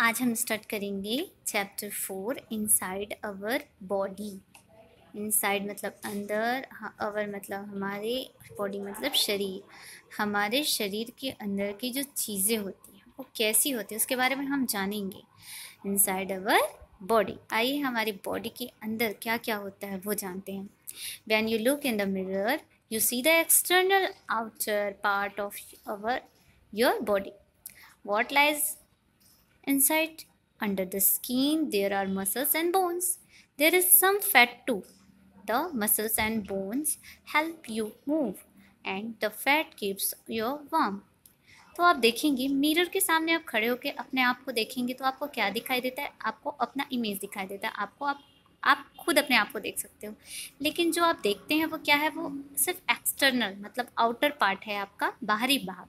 आज हम स्टार्ट करेंगे chapter four inside our body inside मतलब अंदर अवर मतलब हमारे बॉडी मतलब शरीर हमारे शरीर के अंदर की जो चीज़ें होती हैं वो कैसी होती है उसके बारे में हम जानेंगे इनसाइड अवर बॉडी आइए हमारी बॉडी के अंदर क्या क्या होता है वो जानते हैं when you look in the mirror you see the external outer part of our your body what lies Inside under the skin there are muscles and bones. There is some fat too. The muscles and bones help you move and the fat keeps you warm. तो आप देखेंगे mirror के सामने आप खड़े होकर अपने आप को देखेंगे तो आपको क्या दिखाई देता है आपको अपना इमेज दिखाई देता है आपको आप आप खुद अपने आप को देख सकते हो लेकिन जो आप देखते हैं वो क्या है वो सिर्फ एक्सटर्नल मतलब आउटर पार्ट है आपका बाहरी भाग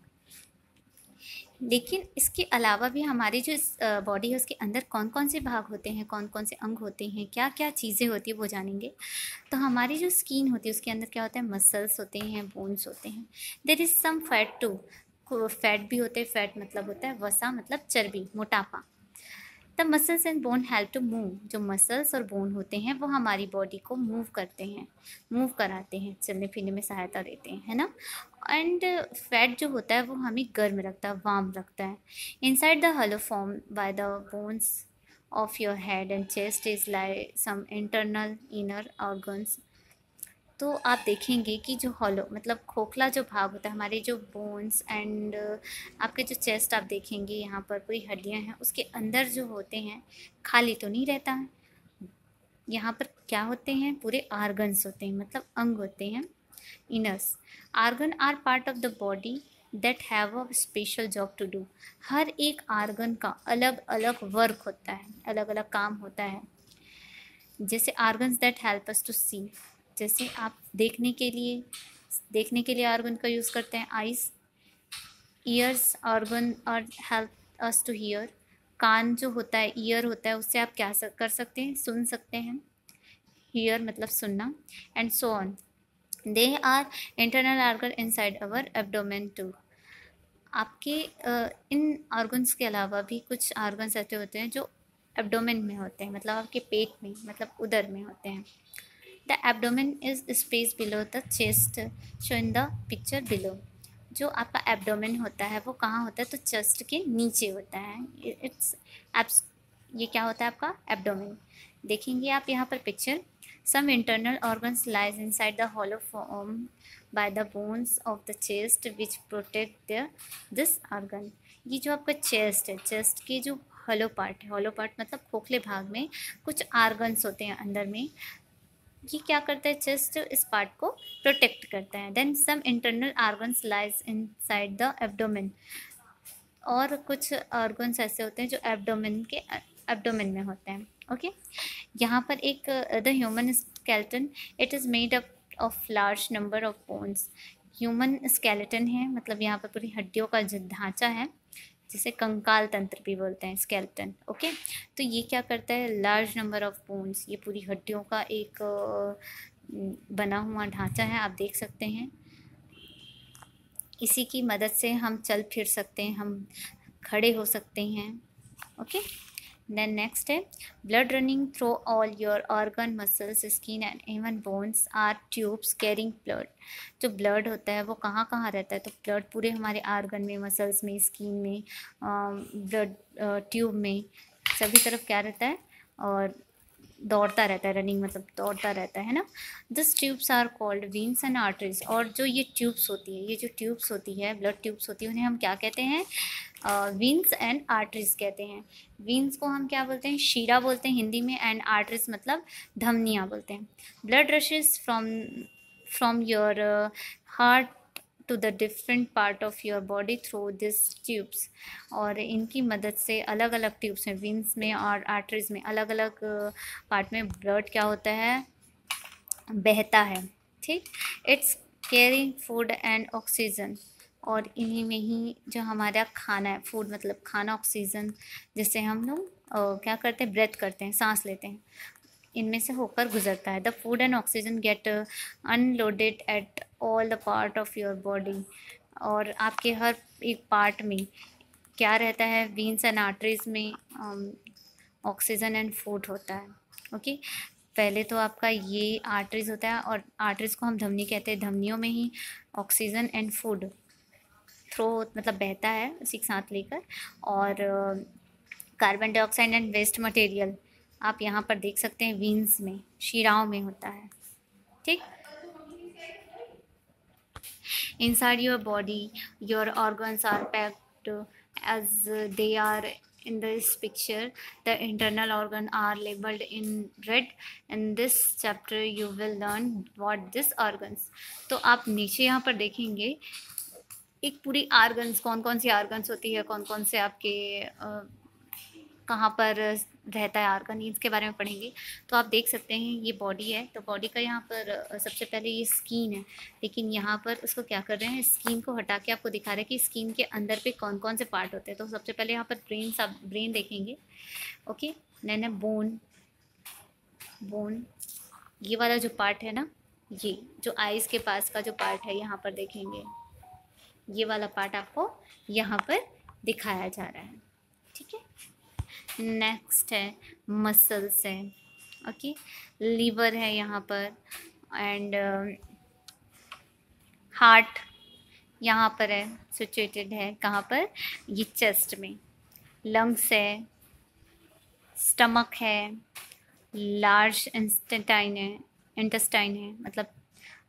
लेकिन इसके अलावा भी हमारी जो इस बॉडी है उसके अंदर कौन कौन से भाग होते हैं कौन कौन से अंग होते हैं क्या क्या चीज़ें होती है वो जानेंगे तो हमारी जो स्किन होती है उसके अंदर क्या होता है मसल्स होते हैं बोन्स होते हैं there is some fat too fat भी होते हैं फैट मतलब होता है वसा मतलब चर्बी मोटापा the muscles and bone help to move जो मसल्स और बोन होते हैं वो हमारी बॉडी को मूव करते हैं मूव कराते हैं चलने फिरने में सहायता देते हैं है ना एंड फैट जो होता है वो हमें गर्म रखता है वार्म रखता है inside the hollow form by the bones of your head and chest is lie some internal inner organs तो आप देखेंगे कि जो हॉलो मतलब खोखला जो भाग होता है हमारे जो बोन्स एंड uh, आपके जो चेस्ट आप देखेंगे यहाँ पर कोई हड्डियाँ हैं उसके अंदर जो होते हैं खाली तो नहीं रहता है यहाँ पर क्या होते हैं पूरे आर्गन्स होते हैं मतलब अंग होते हैं inners organ are part of the body that have a special job to do हर एक आर्गन का अलग अलग वर्क होता है अलग अलग काम होता है जैसे organs that help us to see जैसे आप देखने के लिए देखने के लिए आर्गन का यूज़ करते हैं आइस ईयर्स आर्गन और हेल्प अस टू हीयर कान जो होता है ईयर होता है उससे आप क्या सक, कर सकते हैं सुन सकते हैं हीयर मतलब सुनना and so on they are internal organ side our abdomen too आपके इन ऑर्गन्स के अलावा भी कुछ ऑर्गन्स ऐसे होते हैं जो एबडोमेन में होते हैं मतलब आपके पेट में मतलब उधर में होते हैं The abdomen is spaced below the chest in the picture below. जो आपका एब्डोमेन होता है वो कहाँ होता है तो चेस्ट के नीचे होता है इट्स एब्स ये क्या होता है आपका एब्डोमेन देखेंगे आप यहाँ पर picture some internal organs lies inside the hollow form by the bones of the chest which protect this organ ये जो आपका चेस्ट है चेस्ट के जो हॉलो पार्ट है हॉलो पार्ट मतलब खोखले भाग में कुछ ऑर्गन्स होते हैं अंदर में ये क्या करता है चेस्ट इस पार्ट को प्रोटेक्ट करता है then some internal organs lies inside the abdomen और कुछ ऑर्गन्स ऐसे होते हैं जो एबडोमिन के एबडोमिन में होते हैं ओके okay? यहाँ पर एक the human skeleton it is made up of large number of bones human skeleton है मतलब यहाँ पर पूरी हड्डियों का ढांचा है जिसे कंकाल तंत्र भी बोलते हैं स्केल्टन ओके तो ये क्या करता है लार्ज नंबर ऑफ बोन्स ये पूरी हड्डियों का एक बना हुआ ढांचा है आप देख सकते हैं इसी की मदद से हम चल फिर सकते हैं हम खड़े हो सकते हैं ओके Then next है blood running through all your organ, muscles, skin and even bones are tubes carrying blood. जो blood होता है वो कहाँ कहाँ रहता है तो blood पूरे हमारे organ में muscles में skin में uh, blood uh, tube में सभी तरफ क्या रहता है और दौड़ता रहता है रनिंग मतलब दौड़ता रहता है ना this tubes are called veins and arteries और जो ये ट्यूब्स होती है ये जो ट्यूब्स होती है ब्लड ट्यूब्स होती है उन्हें हम क्या कहते हैं वीन्स एंड आर्टरीज कहते हैं वीन्स को हम क्या बोलते हैं शीरा बोलते हैं हिंदी में एंड आर्टरीज मतलब धमनियाँ बोलते हैं blood rushes from from your heart to the different part of your body through this tubes और इनकी मदद से अलग अलग ट्यूब्स में विंस में और आर्टरीज में अलग अलग पार्ट में ब्लड क्या होता है बहता है ठीक it's carrying food and oxygen और इन्हीं में ही जो हमारा खाना है फूड मतलब खाना ऑक्सीजन जिससे हम लोग uh, क्या करते हैं ब्रेथ करते हैं सांस लेते हैं इनमें से होकर गुजरता है the food and oxygen get unloaded at all the part of your body और आपके हर एक पार्ट में क्या रहता है वीन्स एंड आर्टरीज में ऑक्सीजन एंड फूड होता है ओके okay? पहले तो आपका ये आर्टरीज होता है और आर्टरीज को हम धमनी कहते हैं धमनियों में ही ऑक्सीजन एंड फूड थ्रो मतलब बहता है उसी के साथ लेकर और carbon dioxide and waste material आप यहाँ पर देख सकते हैं वीन्स में शिराओं में होता है ठीक inside your body your organs are packed as they are in this picture the internal organ are labelled in red in this chapter you will learn what this organs तो आप नीचे यहाँ पर देखेंगे एक पूरी ऑर्गन्स कौन कौन सी ऑर्गन्स होती है कौन कौन से आपके uh, कहाँ पर रहता है ऑर्गनीज के बारे में पढ़ेंगे तो आप देख सकते हैं ये बॉडी है तो बॉडी का यहाँ पर सबसे पहले ये स्किन है लेकिन यहाँ पर उसको क्या कर रहे हैं स्किन को हटा के आपको दिखा रहे हैं कि स्किन के अंदर पे कौन कौन से पार्ट होते हैं तो सबसे पहले यहाँ पर ब्रेन सब ब्रेन देखेंगे ओके नैन बोन बोन ये वाला जो पार्ट है ना ये जो आइज़ के पास का जो पार्ट है यहाँ पर देखेंगे ये वाला पार्ट आपको यहाँ पर दिखाया जा रहा है नेक्स्ट है मसल्स है ओके लीवर है यहाँ पर एंड हार्ट uh, यहाँ पर है सिचुएटेड है कहाँ पर ये चेस्ट में लंग्स है स्टमक है लार्ज इंस्टाइन है इंटेस्टाइन है मतलब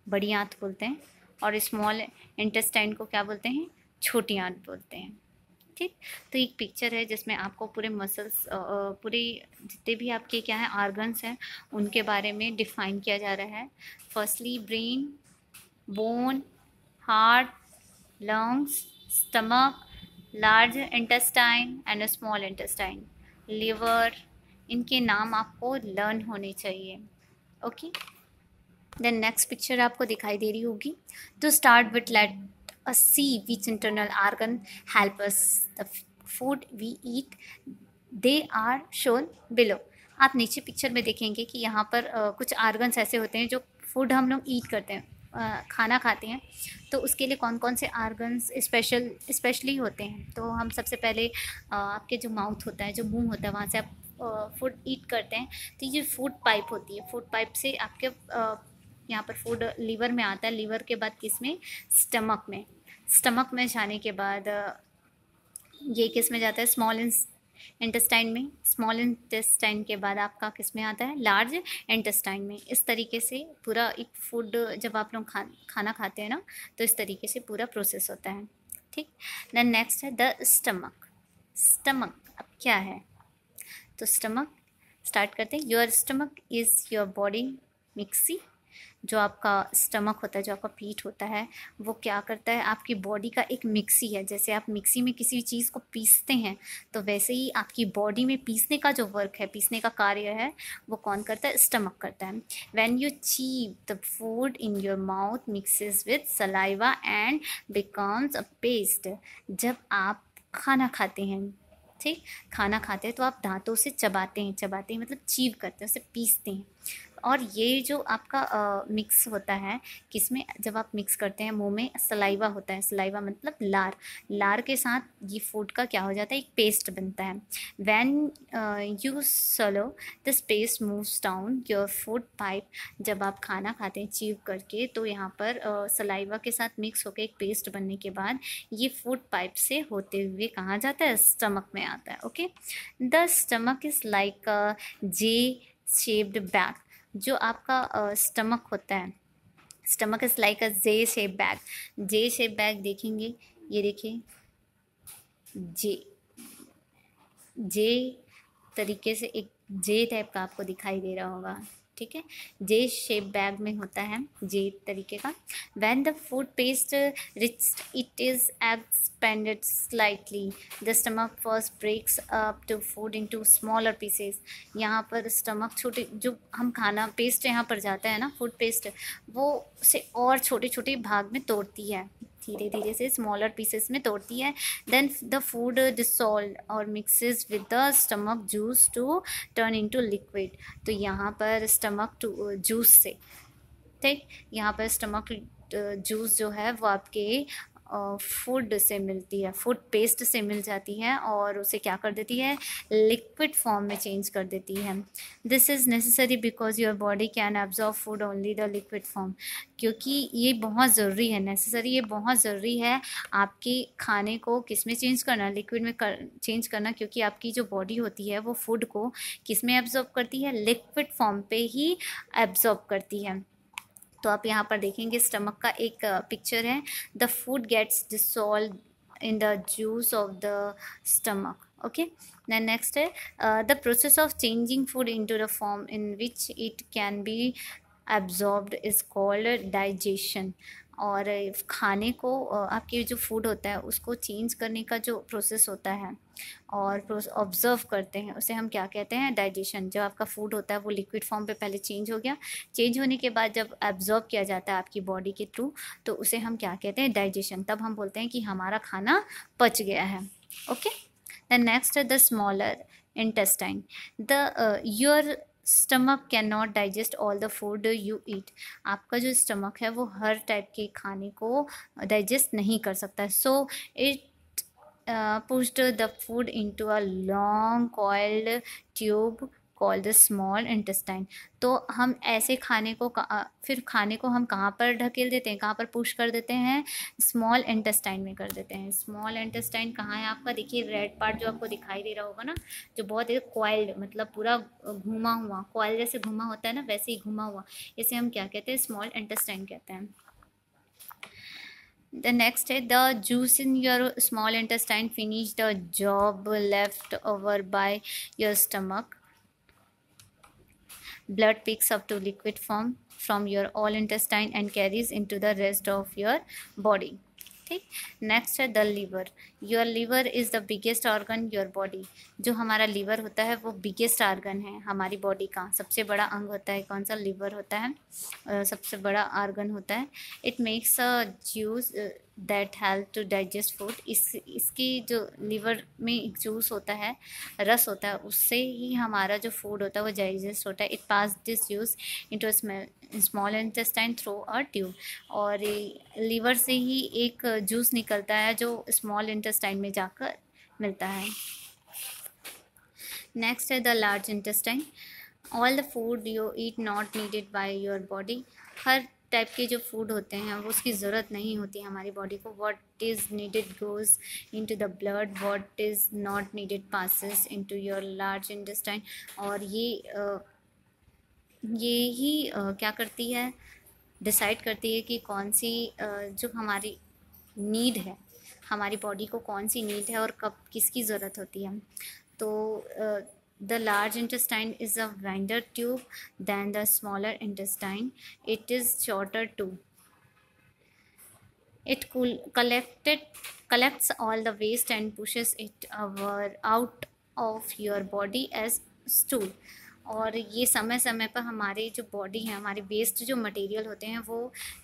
बड़ी आंत बोलते हैं और स्मॉल इंटेस्टाइन को क्या बोलते हैं छोटी आंत बोलते हैं ठीक तो एक पिक्चर है जिसमें आपको पूरे मसल्स पूरे जितने भी आपके क्या है ऑर्गन्स हैं उनके बारे में डिफाइन किया जा रहा है firstly brain bone heart lungs stomach large intestine and small intestine liver इनके नाम आपको लर्न होने चाहिए ओके देन नेक्स्ट पिक्चर आपको दिखाई दे रही होगी तो start with let a sieve which internal organ help us the food we eat they are shown below आप नीचे पिक्चर में देखेंगे कि यहाँ पर आ, कुछ आर्गन्स ऐसे होते हैं जो फूड हम लोग ईट करते हैं आ, खाना खाते हैं तो उसके लिए कौन कौन से आर्गन्स स्पेशल स्पेशली होते हैं तो हम सबसे पहले आ, आपके जो माउथ होता है जो मुंह होता है वहाँ से आप फूड ईट करते हैं तो ये फूड पाइप होती है फूड पाइप से आपके यहाँ पर फूड लीवर में आता है लीवर के बाद किस में स्टमक में स्टमक में जाने के बाद ये किस में जाता है स्मॉल इंटेस्टाइन में स्मॉल इंटेस्टाइन के बाद आपका किस में आता है लार्ज इंटेस्टाइन में इस तरीके से पूरा एक फूड जब आप लोग खा खाना खाते हैं ना तो इस तरीके से पूरा प्रोसेस होता है ठीक देन नेक्स्ट है द स्टमक स्टमक अब क्या है तो स्टमक स्टार्ट करते हैं your stomach is your body mixie जो आपका स्टमक होता है जो आपका पीठ होता है वो क्या करता है आपकी बॉडी का एक मिक्सी है जैसे आप मिक्सी में किसी भी चीज़ को पीसते हैं तो वैसे ही आपकी बॉडी में पीसने का जो वर्क है पीसने का कार्य है वो कौन करता है स्टमक करता है when you chew the food in your mouth mixes with saliva and becomes a paste जब आप खाना खाते हैं ठीक खाना खाते हैं तो आप दांतों से चबाते हैं चबाते हैं मतलब चीव करते हैं उसे पीसते हैं और ये जो आपका आ, मिक्स होता है किसमें जब आप मिक्स करते हैं मुंह में सलाइवा होता है सलाइवा मतलब लार लार के साथ ये फूड का क्या हो जाता है एक पेस्ट बनता है when you swallow this paste moves down your food pipe जब आप खाना खाते हैं चीव करके तो यहाँ पर आ, सलाइवा के साथ मिक्स होकर एक पेस्ट बनने के बाद ये फूड पाइप से होते हुए कहाँ जाता है स्टमक में आता है okay the stomach is like J shaped bag जो आपका स्टमक होता है stomach is like a J shape bag J shape bag देखेंगे ये देखिए जे जे तरीके से एक जे टाइप का आपको दिखाई दे रहा होगा ठीक है जे शेप बैग में होता है जे तरीके का when the food paste reach it is expanded slightly the stomach first breaks up to food into smaller pieces यहाँ पर स्टमक छोटे जो हम खाना पेस्ट यहाँ पर जाता है ना फूड पेस्ट वो उसे और छोटे छोटे भाग में तोड़ती है धीरे धीरे से स्मॉलर पीसेस में तोड़ती है देन द फूड डिसॉल्व और mixes with the stomach juice to turn into liquid तो यहाँ पर स्टमक टू जूस से ठीक यहाँ पर स्टमक जूस uh, जो है वो आपके फूड से मिलती है फूड पेस्ट से मिल जाती है और उसे क्या कर देती है लिक्विड फॉर्म में चेंज कर देती है this is necessary because your body can absorb food only the liquid form क्योंकि ये बहुत ज़रूरी है नेसेसरी ये बहुत ज़रूरी है आपके खाने को किस में चेंज करना लिक्विड में कर चेंज करना क्योंकि आपकी जो बॉडी होती है वो फूड को किस में एब्जॉर्ब करती है लिक्विड फॉर्म पे ही एब्जॉर्ब करती है तो आप यहाँ पर देखेंगे स्टमक का एक पिक्चर है the food gets dissolve in the juice of the stomach okay then next है the process of changing food into the form in which it can be absorb is called digestion और खाने को आपके जो food होता है उसको change करने का जो प्रोसेस होता है और ऑब्जर्व करते हैं उसे हम क्या कहते हैं डाइजेशन जब आपका फूड होता है वो लिक्विड फॉर्म पे पहले चेंज हो गया चेंज होने के बाद जब एब्जॉर्व किया जाता है आपकी बॉडी के थ्रू तो उसे हम क्या कहते हैं डाइजेशन तब हम बोलते हैं कि हमारा खाना पच गया है okay the next the smaller intestine the your stomach can not digest all the food you eat आपका जो स्टमक है वो हर टाइप के खाने को डाइजेस्ट नहीं कर सकता so it pushed the food into a long coiled tube call the small intestine तो हम ऐसे खाने को फिर खाने को हम कहाँ पर ढकेल देते हैं कहाँ पर पुश कर देते हैं स्मॉल इंटेस्टाइन में कर देते हैं स्मॉल इंटेस्टाइन कहाँ है आपका देखिए रेड पार्ट जो आपको दिखाई दे रहा होगा ना जो बहुत ही कॉयल्ड मतलब पूरा घुमा हुआ कॉयल जैसे घुमा होता है ना वैसे ही घुमा हुआ इसे हम क्या कहते हैं स्मॉल इंटेस्टाइन कहते हैं द नेक्स्ट है the juice in your small intestine finish the job left over by your stomach blood picks up to liquid form from your all intestine and carries into the rest of your body ठीक next है the liver your liver is the biggest organ your body जो हमारा liver होता है वो biggest organ है हमारी body का सबसे बड़ा अंग होता है कौन सा लीवर होता है सबसे बड़ा ऑर्गन होता है it makes a juice that help to digest food इस इसकी जो लीवर में जूस होता है रस होता है उससे ही हमारा जो फूड होता है वो डाइजेस्ट होता है it pass this juice to small intestine through और ट्यूब और लीवर से ही एक जूस निकलता है जो स्मॉल इंटेस्टाइन में जाकर मिलता है नेक्स्ट है the large intestine all the food you eat not needed by your body हर टाइप के जो फूड होते हैं वो उसकी ज़रूरत नहीं होती हमारी बॉडी को what is needed goes into the blood what is not needed passes into your large intestine और ये ये ही क्या करती है डिसाइड करती है कि कौन सी जो हमारी नीड है हमारी बॉडी को कौन सी नीड है और कब किसकी ज़रूरत होती है तो the large intestine is a wider tube than the smaller intestine it is shorter too it cool, collected, collects all the waste and pushes it over, out of your body as stool और ये समय समय पर हमारे जो body है हमारे waste जो मटेरियल होते हैं वो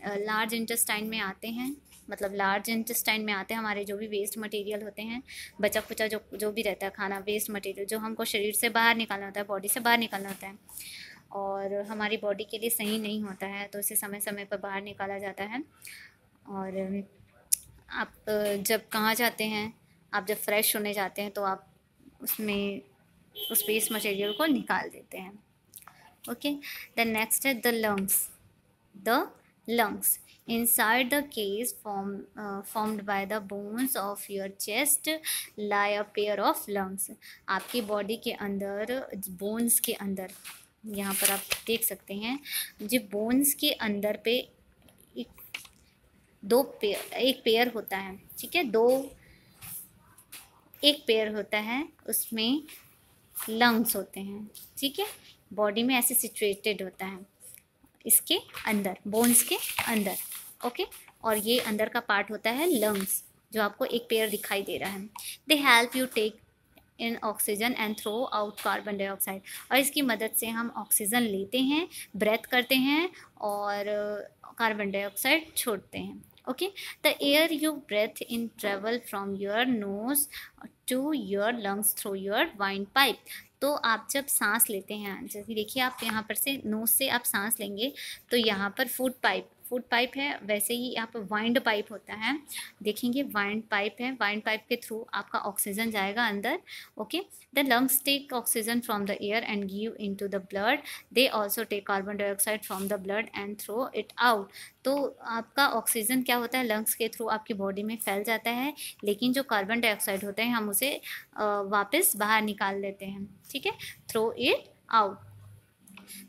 लार्ज इंटेस्टाइन में आते हैं मतलब लार्ज इंटेस्टाइन में आते हैं हमारे जो भी वेस्ट मटेरियल होते हैं बचा खुचा जो जो भी रहता है खाना वेस्ट मटेरियल जो हमको शरीर से बाहर निकालना होता है बॉडी से बाहर निकालना होता है और हमारी बॉडी के लिए सही नहीं होता है तो उसे समय समय पर बाहर निकाला जाता है और आप जब कहाँ जाते हैं आप जब फ्रेश होने जाते हैं तो आप उसमें उस पेस्ट मटेरियल को निकाल देते हैं ओके द नेक्स्ट है the lungs the lungs inside the case form formed by the bones of your chest lie a pair of lungs आपकी बॉडी के अंदर बोन्स के अंदर यहाँ पर आप देख सकते हैं जो बोन्स के अंदर पे एक दो पेयर एक पेयर होता है ठीक है दो एक पेयर होता है उसमें लंग्स होते हैं ठीक है बॉडी में ऐसे सिचुएटेड होता है इसके अंदर बोन्स के अंदर ओके और ये अंदर का पार्ट होता है लंग्स जो आपको एक पेयर दिखाई दे रहा है they help you take in oxygen and throw out carbon dioxide और इसकी मदद से हम ऑक्सीजन लेते हैं ब्रेथ करते हैं और कार्बन डाइऑक्साइड छोड़ते हैं okay the air you breathe in travel from your nose to your lungs through your wind pipe तो आप जब सांस लेते हैं जैसे देखिए आप यहाँ पर से नोज से आप सांस लेंगे तो यहाँ पर फूड पाइप फूड पाइप है वैसे ही यहाँ पर वाइंड पाइप होता है देखेंगे वाइंड पाइप है वाइंड पाइप के थ्रू आपका ऑक्सीजन जाएगा अंदर okay the lungs take oxygen from the air and give into the blood they also take carbon dioxide from the blood and throw it out तो आपका oxygen क्या होता है lungs के थ्रू आपकी बॉडी में फैल जाता है लेकिन जो कार्बन डाइऑक्साइड होता है हम उसे वापस बाहर निकाल लेते हैं ठीक है throw it out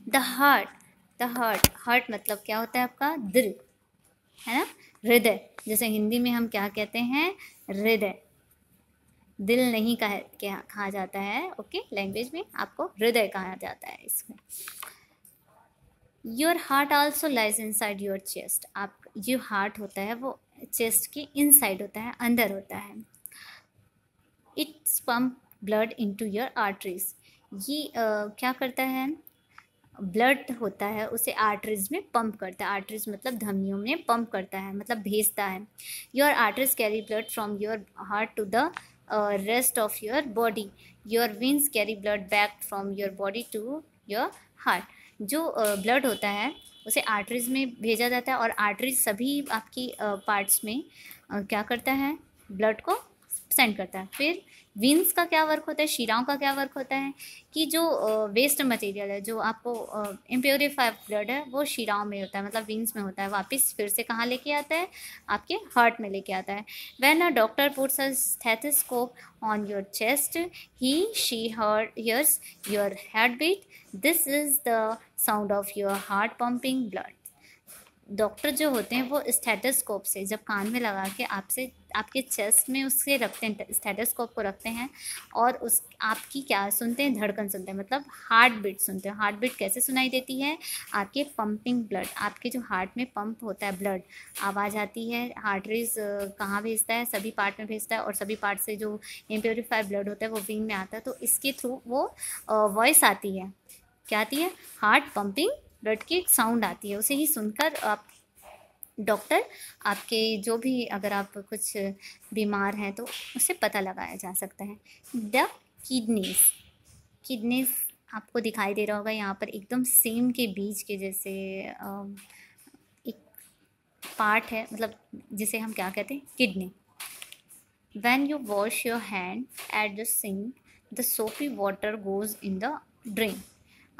the heart है हार्ट हार्ट मतलब क्या होता है आपका दिल है ना हृदय जैसे हिंदी में हम क्या कहते हैं हृदय दिल नहीं कह क्या कहा जाता है ओके लैंग्वेज में आपको हृदय कहा जाता है इसमें your heart also lies inside your chest आप जो हार्ट होता है वो चेस्ट के इन साइड होता है अंदर होता है it's pump blood into your arteries ये आ, क्या करता है ब्लड होता है उसे आर्टरीज में पंप करता है आर्टरीज मतलब धमनियों में पंप करता है मतलब भेजता है your arteries carry blood from your heart to the rest of your body your veins carry blood back from your body to your heart जो ब्लड uh, होता है उसे आर्टरीज में भेजा जाता है और आर्टरीज सभी आपकी पार्ट्स uh, में uh, क्या करता है ब्लड को सेंड करता है फिर विंस का क्या वर्क होता है शीराओं का क्या वर्क होता है कि जो वेस्ट मटेरियल है जो आपको इम्प्योरीफाइड ब्लड है वो शीराओं में होता है मतलब विंस में होता है वापस फिर से कहाँ लेके आता है आपके हार्ट में लेके आता है when a doctor puts a stethoscope on your chest he she her hears your heart beat this is the sound of your heart pumping blood doctor जो होते हैं वो स्टेटस्कोप से जब कान में लगा के आपसे आपके चेस्ट में उससे रखते हैं स्टेटोस्कोप को रखते हैं और उस आपकी क्या सुनते हैं धड़कन सुनते हैं मतलब हार्ट बीट सुनते हैं हार्ट बीट कैसे सुनाई देती है आपके पंपिंग ब्लड आपके जो हार्ट में पंप होता है ब्लड आवाज़ आती है हार्ट रेज कहाँ भेजता है सभी पार्ट में भेजता है और सभी पार्ट से जो इम्प्योरीफाइड ब्लड होता है वो विंग में आता है तो इसके थ्रू वो वॉइस आती है क्या आती है हार्ट पम्पिंग ब्लड की साउंड आती है उसे ही सुनकर आप डॉक्टर आपके जो भी अगर आप कुछ बीमार हैं तो उसे पता लगाया जा सकता है द किडनीस किडनीस आपको दिखाई दे रहा होगा यहाँ पर एकदम सेम के बीज के जैसे एक पार्ट है मतलब जिसे हम क्या कहते हैं kidney when you wash your hand at the sink the soapy water goes in the drain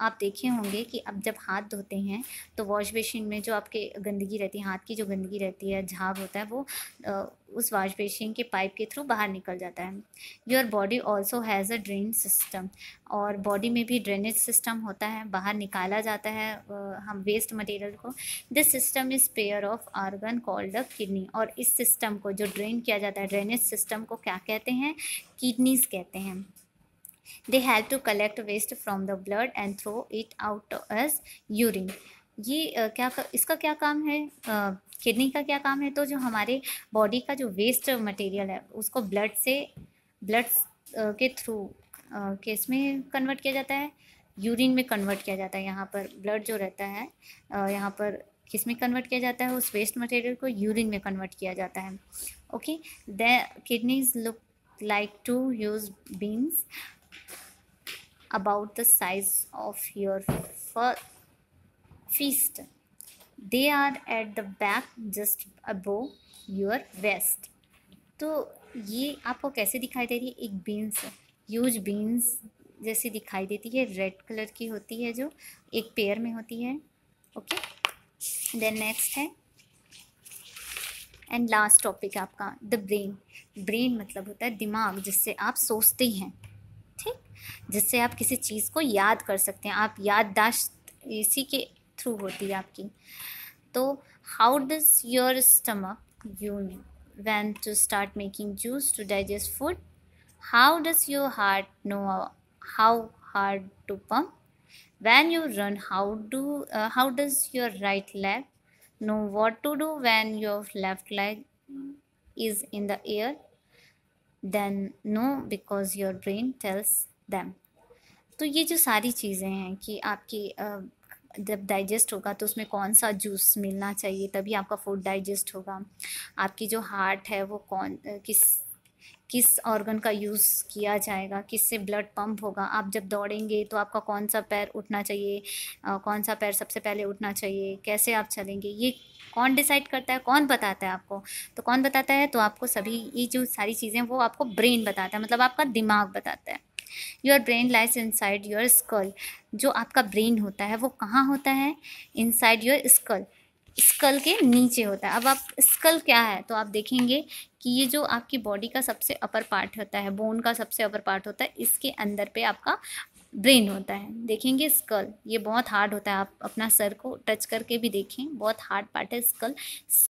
आप देखे होंगे कि अब जब हाथ धोते हैं तो वॉश बेसिन में जो आपके गंदगी रहती है हाथ की जो गंदगी रहती है झाग होता है वो उस वॉश बेसिन के पाइप के थ्रू बाहर निकल जाता है your body also has a drain system और बॉडी में भी ड्रेनेज सिस्टम होता है बाहर निकाला जाता है हम वेस्ट मटेरियल को this system is pair of organ called a kidney और इस सिस्टम को जो ड्रेन किया जाता है ड्रेनेज सिस्टम को क्या कहते हैं किडनीज कहते हैं they have to collect waste from the blood and throw it out as urine ये क्या इसका क्या काम है किडनी का क्या काम है तो जो हमारे बॉडी का जो वेस्ट मटेरियल है उसको ब्लड से ब्लड के थ्रू केस में कन्वर्ट किया जाता है यूरिन में कन्वर्ट किया जाता है यहाँ पर ब्लड जो रहता है यहाँ पर किस में कन्वर्ट किया जाता है उस वेस्ट मटेरियल को यूरिन में कन्वर्ट किया जाता है okay the kidneys look like two huge beans about the size of your fist. They are at the back just above your waist. तो ये आपको कैसे दिखाई दे रही है एक बीन्स यूज बीन्स जैसी दिखाई देती है रेड कलर की होती है जो एक पेयर में होती है ओके देन नेक्स्ट है एंड लास्ट टॉपिक आपका द ब्रेन ब्रेन मतलब होता है दिमाग जिससे आप सोचते हैं जिससे आप किसी चीज़ को याद कर सकते हैं आप याददाश्त इसी के थ्रू होती है आपकी तो how does your stomach you when to start making juice to digest food how does your heart know how hard to pump when you run how do how does your right leg know what to do when your left leg is in the air then know because your brain tells them तो ये जो सारी चीज़ें हैं कि आपकी जब digest होगा तो उसमें कौन सा जूस मिलना चाहिए तभी आपका फूड डाइजेस्ट होगा आपकी जो हार्ट है वो कौन किस किस ऑर्गन का यूज़ किया जाएगा किससे ब्लड पंप होगा आप जब दौड़ेंगे तो आपका कौन सा पैर उठना चाहिए आ, कौन सा पैर सबसे पहले उठना चाहिए कैसे आप चलेंगे ये कौन डिसाइड करता है कौन बताता है आपको तो कौन बताता है तो आपको सभी ये जो सारी चीज़ें वो आपको ब्रेन बताता है मतलब आपका दिमाग बताता है your brain lies inside your skull जो आपका ब्रेन होता है वो कहाँ होता है इनसाइड योर स्कल स्कल के नीचे होता है अब आप स्कल क्या है तो आप देखेंगे कि ये जो आपकी बॉडी का सबसे अपर पार्ट होता है बोन का सबसे अपर पार्ट होता है इसके अंदर पे आपका ब्रेन होता है देखेंगे स्कल ये बहुत हार्ड होता है आप अपना सर को टच करके भी देखें बहुत हार्ड पार्ट है स्कल